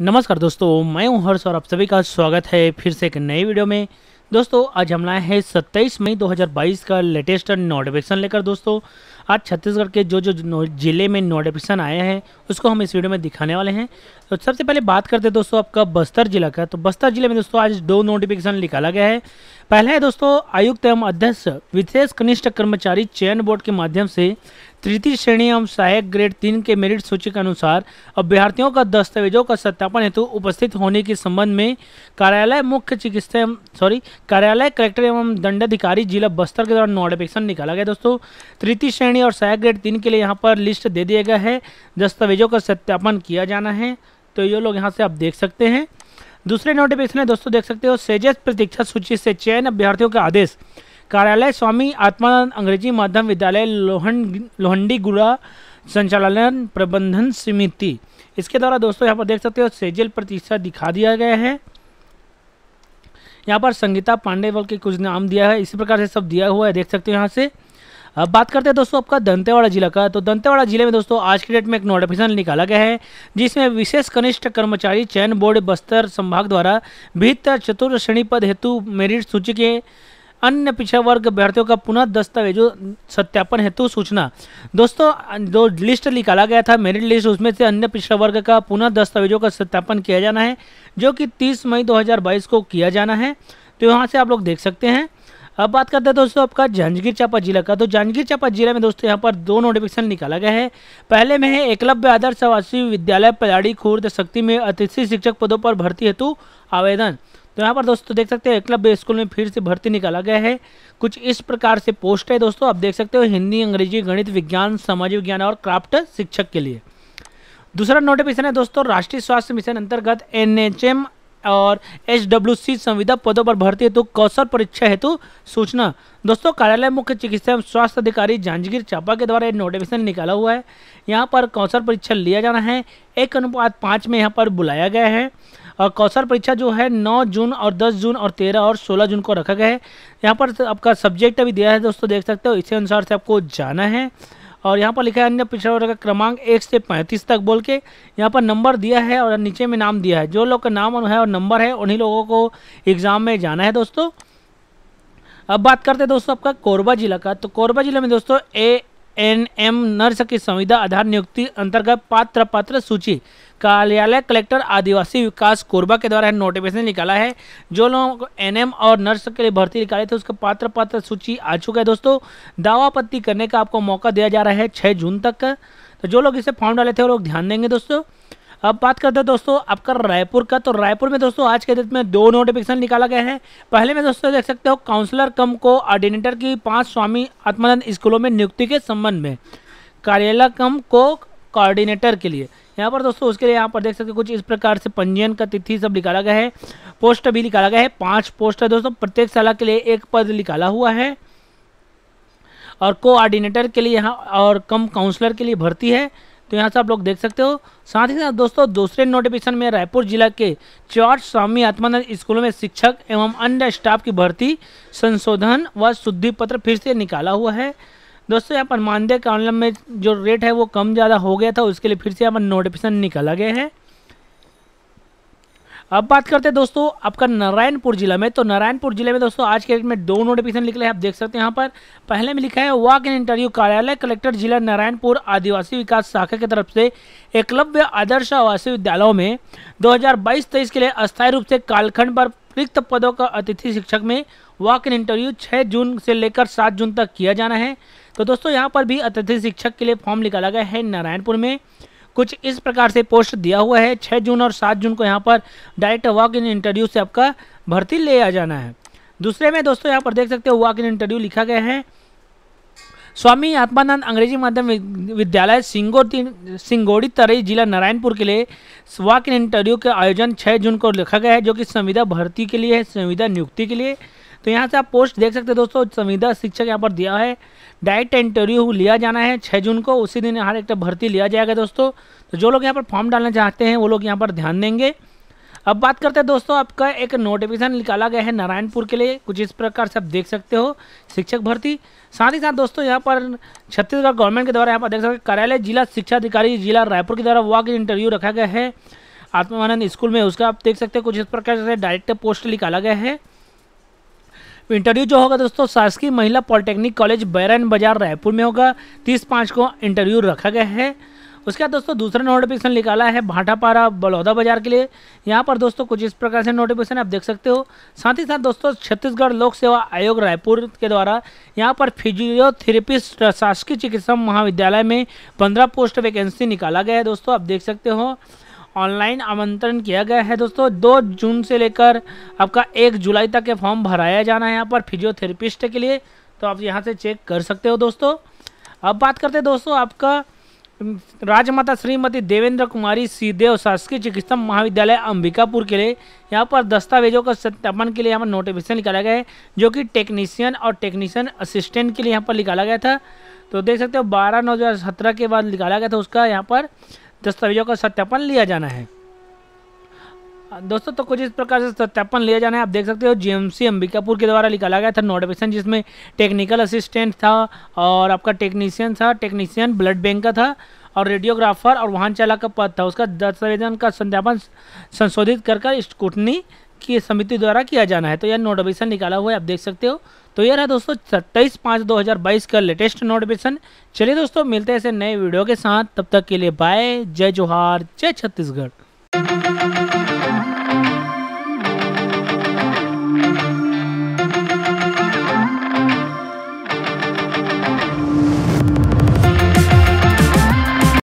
नमस्कार दोस्तों मैं हूं हर्ष और आप सभी का स्वागत है फिर से एक नए वीडियो में दोस्तों आज हम लाए हैं 27 मई 2022 का लेटेस्ट नोटिफिकेशन लेकर दोस्तों आज छत्तीसगढ़ के जो जो जिले में नोटिफिकेशन आया है उसको हम इस वीडियो में दिखाने वाले हैं तो सबसे पहले बात करते हैं दोस्तों आपका बस्तर जिला का तो बस्तर जिले में दोस्तों आज दो नोटिफिकेशन निकाला गया है पहले है दोस्तों आयुक्त एवं अध्यक्ष विशेष कनिष्ठ कर्मचारी चयन बोर्ड के माध्यम से तृतीय श्रेणी एवं सहायक ग्रेड तीन के मेरिट सूची के अनुसार अभ्यर्थियों का दस्तावेजों का सत्यापन हेतु उपस्थित होने के संबंध में कार्यालय मुख्य चिकित्सा सॉरी कार्यालय कलेक्टर एवं दंडाधिकारी जिला बस्तर के द्वारा नोटिफिकेशन निकाला गया दोस्तों तृतीय श्रेणी और सहायक ग्रेड तीन के लिए यहाँ पर लिस्ट दे दिया गया है दस्तावेजों का सत्यापन किया जाना है तो ये लोग यहाँ से आप देख सकते हैं दूसरे नोटिफिकेशन है दोस्तों देख सकते हो सेजेस प्रतीक्षा सूची से चयन अभ्यर्थियों के आदेश कार्यालय स्वामी आत्मानंद अंग्रेजी माध्यम विद्यालय लोहन लोहंडी गुड़ा संचालन प्रबंधन समिति इसके द्वारा दोस्तों यहाँ पर देख सकते हो सेजल प्रतीक्षा दिखा दिया गया है यहाँ पर संगीता पांडेवल के कुछ नाम दिया है इसी प्रकार से सब दिया हुआ है देख सकते हो यहाँ से अब बात करते हैं दोस्तों आपका दंतेवाड़ा जिला का तो दंतेवाड़ा जिले में दोस्तों आज के डेट में एक नोटिफिकेशन निकाला गया है जिसमें विशेष कनिष्ठ कर्मचारी चयन बोर्ड बस्तर संभाग द्वारा भीतर चतुर्थ श्रेणी पद हेतु मेरिट सूची के अन्य पिछड़ा वर्ग अभ्यर्थियों का पुनः दस्तावेजों सत्यापन हेतु सूचना दोस्तों जो लिस्ट निकाला गया था मेरिट लिस्ट उसमें से अन्य पिछड़ा वर्ग का पुनः दस्तावेजों का सत्यापन किया जाना है जो कि 30 मई 2022 को किया जाना है तो यहाँ से आप लोग देख सकते हैं अब बात करते हैं दोस्तों आपका जांजगीर चांपा जिला का तो जांजगीर चांपा जिला में दोस्तों यहाँ पर दो नोटिफिकेशन निकाला गया है पहले में है एकलव्य आदर्श आवासीय विद्यालय पलाड़ी खुर्द शक्ति में अतिथि शिक्षक पदों पर भर्ती हेतु आवेदन तो यहाँ पर दोस्तों देख सकते हो एकलव्य स्कूल में फिर से भर्ती निकाला गया है कुछ इस प्रकार से पोस्ट है दोस्तों आप देख सकते हो हिंदी अंग्रेजी गणित विज्ञान सामाजिक विज्ञान और क्राफ्ट शिक्षक के लिए दूसरा नोटिफिकेशन है दोस्तों राष्ट्रीय स्वास्थ्य मिशन अंतर्गत एन और सी संविदा पदों पर भर्ती हेतु कौशल परीक्षा हेतु सूचना दोस्तों कार्यालय मुख्य चिकित्सा एवं स्वास्थ्य अधिकारी जांजगीर चापा के द्वारा एक नोटिफिकेशन निकाला हुआ है यहाँ पर कौशल परीक्षा लिया जाना है एक अनुपात पाँच में यहाँ पर बुलाया गया है और कौशल परीक्षा जो है 9 जून और 10 जून और 13 और 16 जून को रखा गया है यहाँ पर आपका सब्जेक्ट अभी दिया है दोस्तों देख सकते हो इसी अनुसार से आपको जाना है और यहाँ पर लिखा है अन्य पिछड़ा वर्ग का क्रमांक एक से पैंतीस तक बोल के यहाँ पर नंबर दिया है और नीचे में नाम दिया है जो लोग का नाम है और नंबर है उन्हीं लोगों को एग्ज़ाम में जाना है दोस्तों अब बात करते हैं दोस्तों आपका कोरबा जिला का तो कोरबा जिले में दोस्तों ए एन एम नर्स की संविदा आधार नियुक्ति अंतर्गत पात्र पात्र सूची कार्यालय कलेक्टर आदिवासी विकास कोरबा के द्वारा नोटिफिकेशन निकाला है जो लोग एनएम और नर्स के लिए भर्ती निकाले थे उसके पात्र पात्र सूची आ चुका है दोस्तों दावा पत्ती करने का आपको मौका दिया जा रहा है छः जून तक तो जो लोग इसे फॉर्म डाले थे वो लोग ध्यान देंगे दोस्तों अब बात करते हैं दोस्तों आपका रायपुर का तो रायपुर में दोस्तों आज के डेट में दो नोटिफिकेशन निकाला गया है पहले में दोस्तों देख सकते हो काउंसलर कम को ऑर्डिनेटर की पाँच स्वामी आत्मानंद स्कूलों में नियुक्ति के संबंध में कार्यालय कम को कोऑर्डिनेटर के लिए यहाँ पर दोस्तों उसके लिए यहाँ पर देख सकते कुछ इस प्रकार से पंजीयन का तिथि सब निकाला गया है पोस्ट भी निकाला गया है पांच पोस्ट है दोस्तों प्रत्येक शाला के लिए एक पद निकाला हुआ है और कोऑर्डिनेटर के लिए यहाँ और कम काउंसलर के लिए भर्ती है तो यहाँ से आप लोग देख सकते हो साथ ही साथ दोस्तों दूसरे नोटिफिकेशन में रायपुर जिला के चार स्वामी आत्मानंद स्कूलों में शिक्षक एवं अन्य स्टाफ की भर्ती संशोधन व शुद्धि पत्र फिर से निकाला हुआ है दोस्तों यहाँ पर मानदेय कानून में जो रेट है वो कम ज़्यादा हो गया था उसके लिए फिर से यहाँ पर नोटिफिकेशन निकाला गया है अब बात करते हैं दोस्तों आपका नारायणपुर जिला में तो नारायणपुर जिले में दोस्तों आज के डेट में दो नोटिफिकेशन निकले हैं आप देख सकते हैं यहाँ पर पहले में लिखा है वाक इन इंटरव्यू कार्यालय कलेक्टर जिला नारायणपुर आदिवासी विकास शाखा की तरफ से एकलव्य आदर्श आवासीय विद्यालयों में दो हज़ार के लिए अस्थायी रूप से कालखंड पर रिक्त पदों का अतिथि शिक्षक में वॉक इन इंटरव्यू छः जून से लेकर सात जून तक किया जाना है तो दोस्तों यहाँ पर भी अतिथि शिक्षक के लिए फॉर्म निकाला गया है नारायणपुर में कुछ इस प्रकार से पोस्ट दिया हुआ है छः जून और सात जून को यहाँ पर डायरेक्ट वॉक इन इंटरव्यू से आपका भर्ती ले आ जाना है दूसरे में दोस्तों यहाँ पर देख सकते हो वॉक इन इंटरव्यू लिखा गया है स्वामी आत्मानंद अंग्रेजी माध्यम विद्यालय सिंगो सिंगोड़ी तरई जिला नारायणपुर के लिए वॉक इन इंटरव्यू का आयोजन 6 जून को लिखा गया है जो कि संविदा भर्ती के लिए है संविदा नियुक्ति के लिए तो यहाँ से आप पोस्ट देख सकते हैं दोस्तों संविदा शिक्षक यहाँ पर दिया है डायरेक्ट इंटरव्यू लिया जाना है छः जून को उसी दिन हर एक भर्ती लिया जाएगा दोस्तों तो जो लोग यहाँ पर फॉर्म डालना चाहते हैं वो लोग यहाँ पर ध्यान देंगे अब बात करते हैं दोस्तों आपका एक नोटिफिकेशन निकाला गया है नारायणपुर के लिए कुछ इस प्रकार से आप देख सकते हो शिक्षक भर्ती साथ ही साथ दोस्तों यहाँ पर छत्तीसगढ़ गवर्नमेंट के द्वारा यहाँ पर देख सकते कार्यालय जिला शिक्षा अधिकारी जिला रायपुर के द्वारा वॉक इंटरव्यू रखा गया है आत्मानंद स्कूल में उसका आप देख सकते हो कुछ इस प्रकार से डायरेक्ट पोस्ट निकाला गया है इंटरव्यू जो होगा दोस्तों शासकीय महिला पॉलिटेक्निक कॉलेज बैरन बाजार रायपुर में होगा तीस पाँच को इंटरव्यू रखा गया है उसके बाद दोस्तों दूसरा नोटिफिकेशन निकाला है भाटापारा बलौदा बाजार के लिए यहाँ पर दोस्तों कुछ इस प्रकार से नोटिफिकेशन आप देख सकते हो साथ ही साथ दोस्तों छत्तीसगढ़ लोक सेवा आयोग रायपुर के द्वारा यहाँ पर फिजियोथेरेपिस्ट शासकीय चिकित्सा महाविद्यालय में पंद्रह पोस्ट वैकेंसी निकाला गया है दोस्तों आप देख सकते हो ऑनलाइन आमंत्रण किया गया है दोस्तों दो जून से लेकर आपका एक जुलाई तक के फॉर्म भराया जाना है यहाँ पर फिजियोथेरेपिस्ट के लिए तो आप यहाँ से चेक कर सकते हो दोस्तों अब बात करते हैं दोस्तों आपका राजमाता श्रीमती देवेंद्र कुमारी सीदेव शासकीय चिकित्सा महाविद्यालय अंबिकापुर के लिए यहाँ पर दस्तावेजों का सत्यापन के लिए यहाँ पर नोटिफिकेशन निकाला गया है जो कि टेक्नीशियन और टेक्नीशियन असिस्टेंट के लिए यहाँ पर निकाला गया था तो देख सकते हो बारह नौ के बाद निकाला गया था उसका यहाँ पर दस्तावेजों का सत्यापन लिया जाना है दोस्तों तो कुछ इस प्रकार से सत्यापन लिया जाना है आप देख सकते हो जीएमसी अंबिकापुर के द्वारा निकाला गया था नोटिफिकेशन जिसमें टेक्निकल असिस्टेंट था और आपका टेक्नीशियन था टेक्नीशियन ब्लड बैंक का था और रेडियोग्राफर और वाहन चालक का पद था उसका दस्तावेजन का सत्यापन संशोधित कर स्कूटनी की समिति द्वारा किया जाना है तो यह नोटिफिकेशन निकाला हुआ है आप देख सकते हो तो यह रहा दोस्तों सत्ताईस पाँच दो हज़ार बाईस का लेटेस्ट नोटिफिकेशन चलिए दोस्तों मिलते हैं ऐसे नए वीडियो के साथ तब तक के लिए बाय जय जोहार जय छत्तीसगढ़